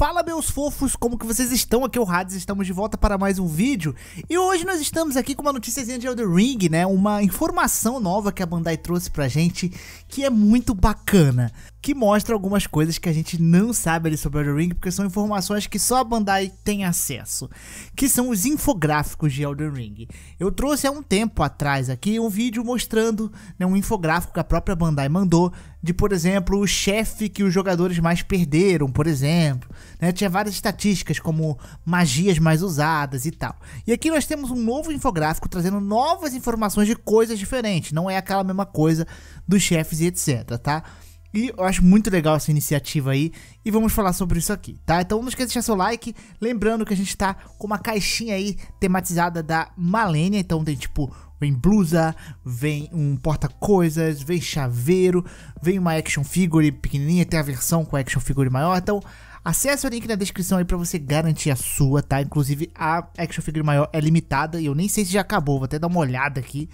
Fala meus fofos, como que vocês estão? Aqui é o Hades, estamos de volta para mais um vídeo E hoje nós estamos aqui com uma noticiazinha de Elden Ring, né? Uma informação nova que a Bandai trouxe pra gente Que é muito bacana Que mostra algumas coisas que a gente não sabe ali sobre Elden Ring Porque são informações que só a Bandai tem acesso Que são os infográficos de Elden Ring Eu trouxe há um tempo atrás aqui um vídeo mostrando né, Um infográfico que a própria Bandai mandou de, por exemplo, o chefe que os jogadores mais perderam, por exemplo. Né? Tinha várias estatísticas, como magias mais usadas e tal. E aqui nós temos um novo infográfico trazendo novas informações de coisas diferentes. Não é aquela mesma coisa dos chefes e etc, tá? E eu acho muito legal essa iniciativa aí e vamos falar sobre isso aqui, tá? Então não esqueça de deixar seu like, lembrando que a gente tá com uma caixinha aí tematizada da Malenia, então tem tipo Vem blusa, vem um porta-coisas, vem chaveiro, vem uma action figure pequenininha, tem a versão com action figure maior. Então, acesse o link na descrição aí para você garantir a sua, tá? Inclusive, a action figure maior é limitada e eu nem sei se já acabou, vou até dar uma olhada aqui.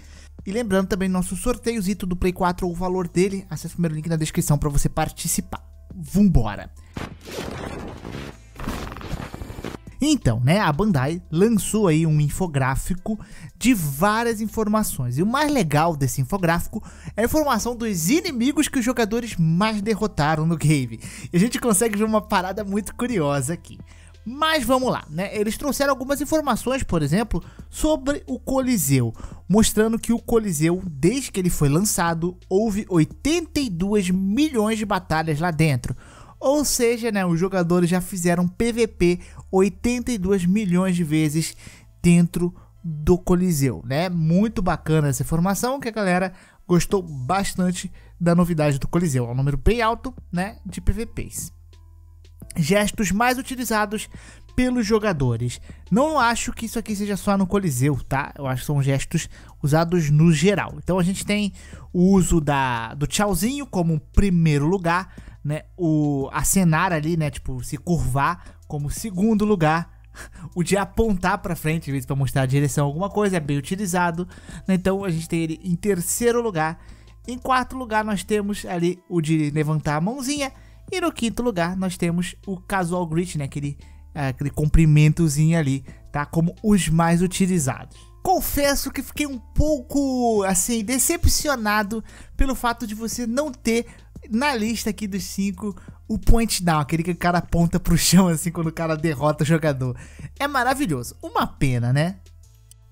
E lembrando também nosso sorteiozito do Play 4 ou o valor dele, acesse o primeiro link na descrição para você participar. Vambora! Então, né, a Bandai lançou aí um infográfico de várias informações. E o mais legal desse infográfico é a informação dos inimigos que os jogadores mais derrotaram no game. E a gente consegue ver uma parada muito curiosa aqui. Mas vamos lá, né? Eles trouxeram algumas informações, por exemplo, sobre o Coliseu, mostrando que o Coliseu, desde que ele foi lançado, houve 82 milhões de batalhas lá dentro ou seja, né, os jogadores já fizeram PVP 82 milhões de vezes dentro do Coliseu, né? Muito bacana essa informação que a galera gostou bastante da novidade do Coliseu, é um número bem alto, né, de PVPs. Gestos mais utilizados pelos jogadores. Não acho que isso aqui seja só no Coliseu, tá? Eu acho que são gestos usados no geral. Então a gente tem o uso da, do tchauzinho como primeiro lugar, né, o acenar ali, né, tipo, se curvar como segundo lugar, o de apontar para frente, às vezes para mostrar a direção alguma coisa, é bem utilizado, né? Então a gente tem ele em terceiro lugar. Em quarto lugar nós temos ali o de levantar a mãozinha e no quinto lugar nós temos o casual greet, né, aquele é, aquele cumprimentozinho ali, tá? Como os mais utilizados. Confesso que fiquei um pouco assim decepcionado pelo fato de você não ter na lista aqui dos cinco, o point down, aquele que o cara aponta pro chão assim quando o cara derrota o jogador. É maravilhoso. Uma pena, né?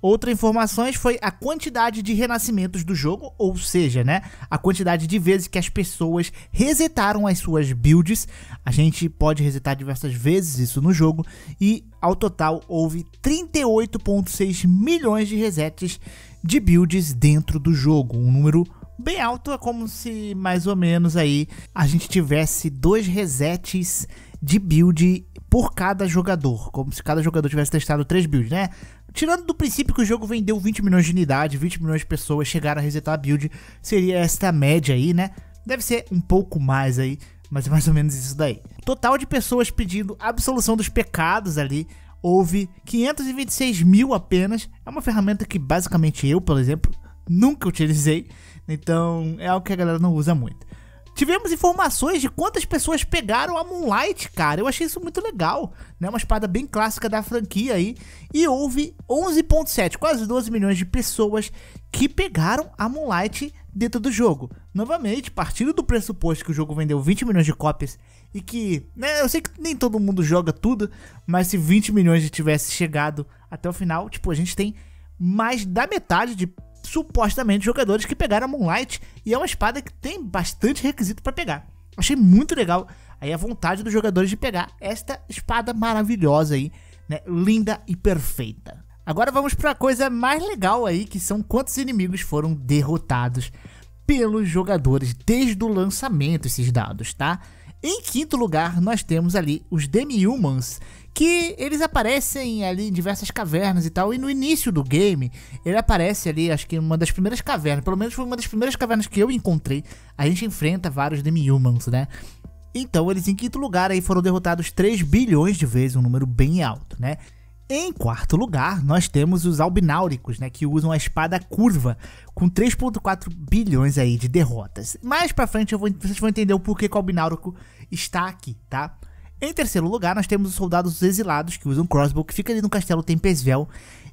Outra informação foi a quantidade de renascimentos do jogo, ou seja, né, a quantidade de vezes que as pessoas resetaram as suas builds. A gente pode resetar diversas vezes isso no jogo e ao total houve 38.6 milhões de resets de builds dentro do jogo, um número bem alto, é como se mais ou menos aí a gente tivesse dois resets de build por cada jogador, como se cada jogador tivesse testado três builds, né? Tirando do princípio que o jogo vendeu 20 milhões de unidades, 20 milhões de pessoas chegaram a resetar a build, seria esta média aí, né? Deve ser um pouco mais aí, mas é mais ou menos isso daí. Total de pessoas pedindo absolução dos pecados ali, houve 526 mil apenas. É uma ferramenta que basicamente eu, por exemplo, nunca utilizei. Então é algo que a galera não usa muito. Tivemos informações de quantas pessoas pegaram a Moonlight, cara. Eu achei isso muito legal, né? Uma espada bem clássica da franquia aí. E houve 11.7, quase 12 milhões de pessoas que pegaram a Moonlight dentro do jogo. Novamente, partindo do pressuposto que o jogo vendeu 20 milhões de cópias e que, né, eu sei que nem todo mundo joga tudo, mas se 20 milhões tivesse chegado até o final, tipo, a gente tem mais da metade de supostamente jogadores que pegaram a Moonlight e é uma espada que tem bastante requisito para pegar. Achei muito legal aí a vontade dos jogadores de pegar esta espada maravilhosa aí, né? Linda e perfeita. Agora vamos para a coisa mais legal aí, que são quantos inimigos foram derrotados pelos jogadores desde o lançamento esses dados, tá? Em quinto lugar, nós temos ali os Demi-Humans, que eles aparecem ali em diversas cavernas e tal. E no início do game, ele aparece ali, acho que em uma das primeiras cavernas, pelo menos foi uma das primeiras cavernas que eu encontrei. A gente enfrenta vários Demi-Humans, né? Então, eles em quinto lugar aí foram derrotados 3 bilhões de vezes, um número bem alto, né? Em quarto lugar, nós temos os albináuricos, né, que usam a espada curva, com 3.4 bilhões aí de derrotas. Mais para frente eu vou, vocês vão entender o porquê que o albináurico está aqui, tá? Em terceiro lugar, nós temos os soldados exilados que usam crossbow, que fica ali no castelo Tempesvel.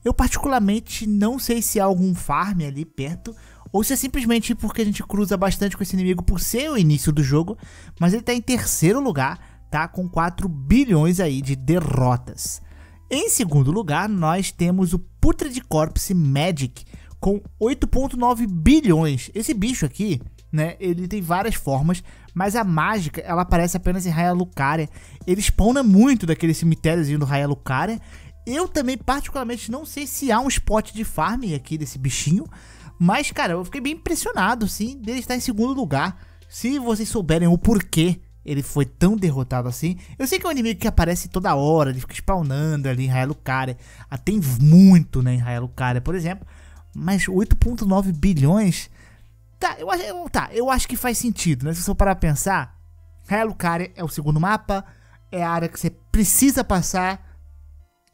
Eu particularmente não sei se há algum farm ali perto, ou se é simplesmente porque a gente cruza bastante com esse inimigo por ser o início do jogo, mas ele está em terceiro lugar, tá com 4 bilhões aí de derrotas. Em segundo lugar, nós temos o Putra de Corpse Magic, com 8.9 bilhões. Esse bicho aqui, né? Ele tem várias formas, mas a mágica, ela aparece apenas em Raya Lucaria. Ele spawna muito daquele cemitériozinho do Raya Lucaria. Eu também, particularmente, não sei se há um spot de farm aqui desse bichinho, mas, cara, eu fiquei bem impressionado, sim, dele estar em segundo lugar. Se vocês souberem o porquê ele foi tão derrotado assim. Eu sei que é um inimigo que aparece toda hora, ele fica spawnando ali em Raya Lucaria. Ah, tem muito, né, em Raya Lucaria, por exemplo. Mas 8.9 bilhões Tá, eu acho, eu, tá, eu acho que faz sentido, né? Se você parar pra pensar, Hellucaria é o segundo mapa, é a área que você precisa passar,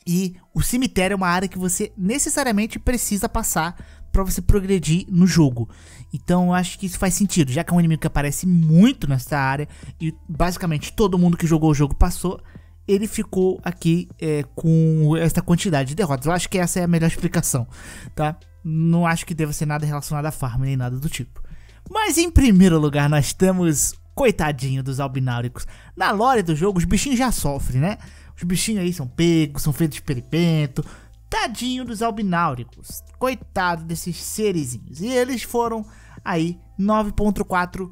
e o cemitério é uma área que você necessariamente precisa passar para você progredir no jogo. Então eu acho que isso faz sentido, já que é um inimigo que aparece muito nessa área e basicamente todo mundo que jogou o jogo passou, ele ficou aqui é, com essa quantidade de derrotas. Eu acho que essa é a melhor explicação, tá? Não acho que deva ser nada relacionado a farm nem nada do tipo. Mas em primeiro lugar, nós temos. Coitadinho dos albináuricos. Na lore do jogo, os bichinhos já sofrem, né? Os bichinhos aí são pegos, são feitos de peripento. Tadinho dos albináuricos. Coitado desses serezinhos. E eles foram aí 9.4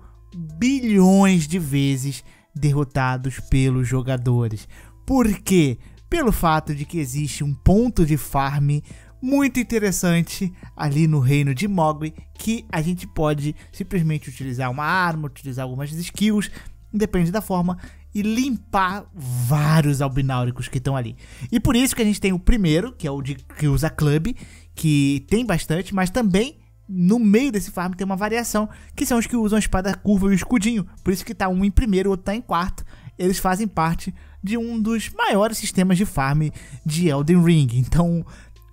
bilhões de vezes derrotados pelos jogadores. Por quê? Pelo fato de que existe um ponto de farm muito interessante ali no reino de Mogwai que a gente pode simplesmente utilizar uma arma, utilizar algumas skills, depende da forma, e limpar vários albináuricos que estão ali. E por isso que a gente tem o primeiro, que é o de que usa club, que tem bastante, mas também no meio desse farm tem uma variação, que são os que usam a espada curva e o escudinho. Por isso que tá um em primeiro, outro tá em quarto. Eles fazem parte de um dos maiores sistemas de farm de Elden Ring. Então,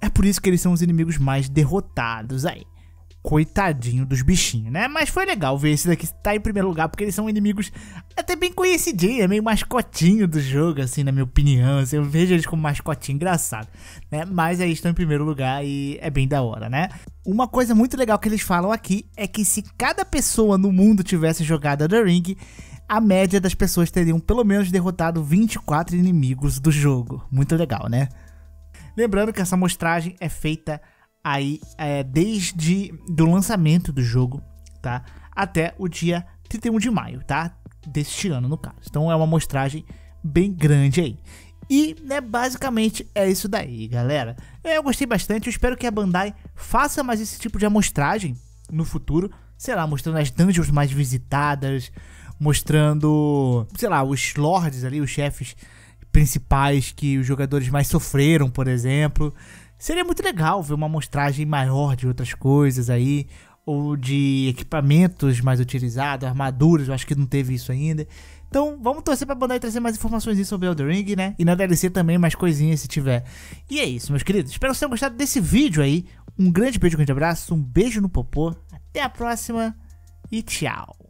é por isso que eles são os inimigos mais derrotados aí. Coitadinho dos bichinhos, né? Mas foi legal ver esse daqui tá em primeiro lugar, porque eles são inimigos até bem conhecidinhos, é meio mascotinho do jogo, assim, na minha opinião. Assim, eu vejo eles como mascotinho engraçado, né? Mas aí estão em primeiro lugar e é bem da hora, né? Uma coisa muito legal que eles falam aqui é que se cada pessoa no mundo tivesse jogado The Ring, a média das pessoas teriam pelo menos derrotado 24 inimigos do jogo. Muito legal, né? Lembrando que essa mostragem é feita aí é, desde do lançamento do jogo, tá? Até o dia 31 de maio, tá? Deste ano, no caso. Então é uma mostragem bem grande aí. E, né, basicamente é isso daí, galera. Eu gostei bastante, eu espero que a Bandai faça mais esse tipo de amostragem no futuro. Sei lá, mostrando as dungeons mais visitadas, mostrando, sei lá, os lords ali, os chefes principais que os jogadores mais sofreram, por exemplo. Seria muito legal ver uma amostragem maior de outras coisas aí, ou de equipamentos mais utilizados, armaduras, eu acho que não teve isso ainda. Então vamos torcer pra Bandai trazer mais informações sobre Elden Ring, né? E na DLC também mais coisinhas se tiver. E é isso, meus queridos. Espero que vocês tenham gostado desse vídeo aí. Um grande beijo, um grande abraço, um beijo no popô. Até a próxima e tchau.